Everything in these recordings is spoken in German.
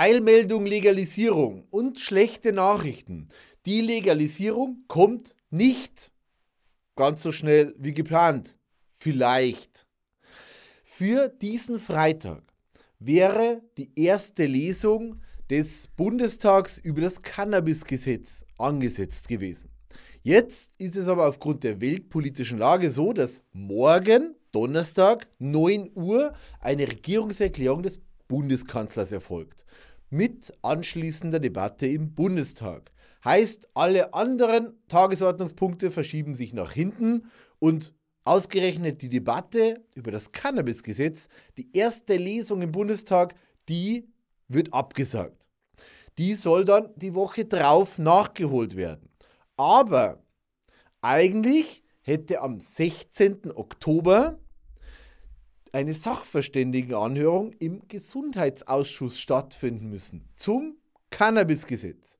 Eilmeldung Legalisierung und schlechte Nachrichten. Die Legalisierung kommt nicht ganz so schnell wie geplant. Vielleicht. Für diesen Freitag wäre die erste Lesung des Bundestags über das Cannabisgesetz angesetzt gewesen. Jetzt ist es aber aufgrund der weltpolitischen Lage so, dass morgen, Donnerstag, 9 Uhr, eine Regierungserklärung des Bundeskanzlers erfolgt. Mit anschließender Debatte im Bundestag. Heißt, alle anderen Tagesordnungspunkte verschieben sich nach hinten und ausgerechnet die Debatte über das Cannabisgesetz, die erste Lesung im Bundestag, die wird abgesagt. Die soll dann die Woche drauf nachgeholt werden. Aber eigentlich hätte am 16. Oktober eine Sachverständigenanhörung im Gesundheitsausschuss stattfinden müssen zum Cannabisgesetz.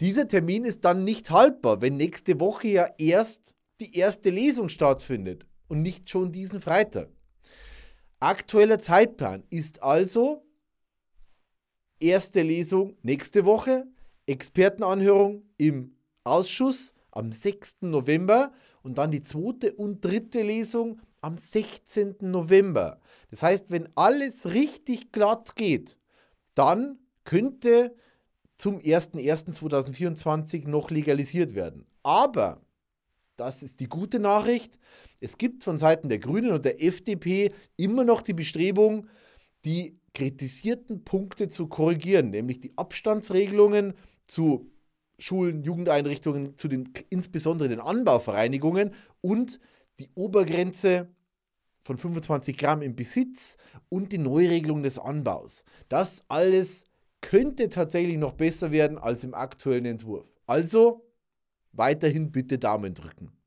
Dieser Termin ist dann nicht haltbar, wenn nächste Woche ja erst die erste Lesung stattfindet und nicht schon diesen Freitag. Aktueller Zeitplan ist also erste Lesung nächste Woche, Expertenanhörung im Ausschuss am 6. November und dann die zweite und dritte Lesung am 16. November. Das heißt, wenn alles richtig glatt geht, dann könnte zum 01.01.2024 noch legalisiert werden. Aber, das ist die gute Nachricht, es gibt von Seiten der Grünen und der FDP immer noch die Bestrebung, die kritisierten Punkte zu korrigieren, nämlich die Abstandsregelungen zu Schulen, Jugendeinrichtungen, zu den, insbesondere den Anbauvereinigungen und die Obergrenze von 25 Gramm im Besitz und die Neuregelung des Anbaus. Das alles könnte tatsächlich noch besser werden als im aktuellen Entwurf. Also weiterhin bitte Daumen drücken.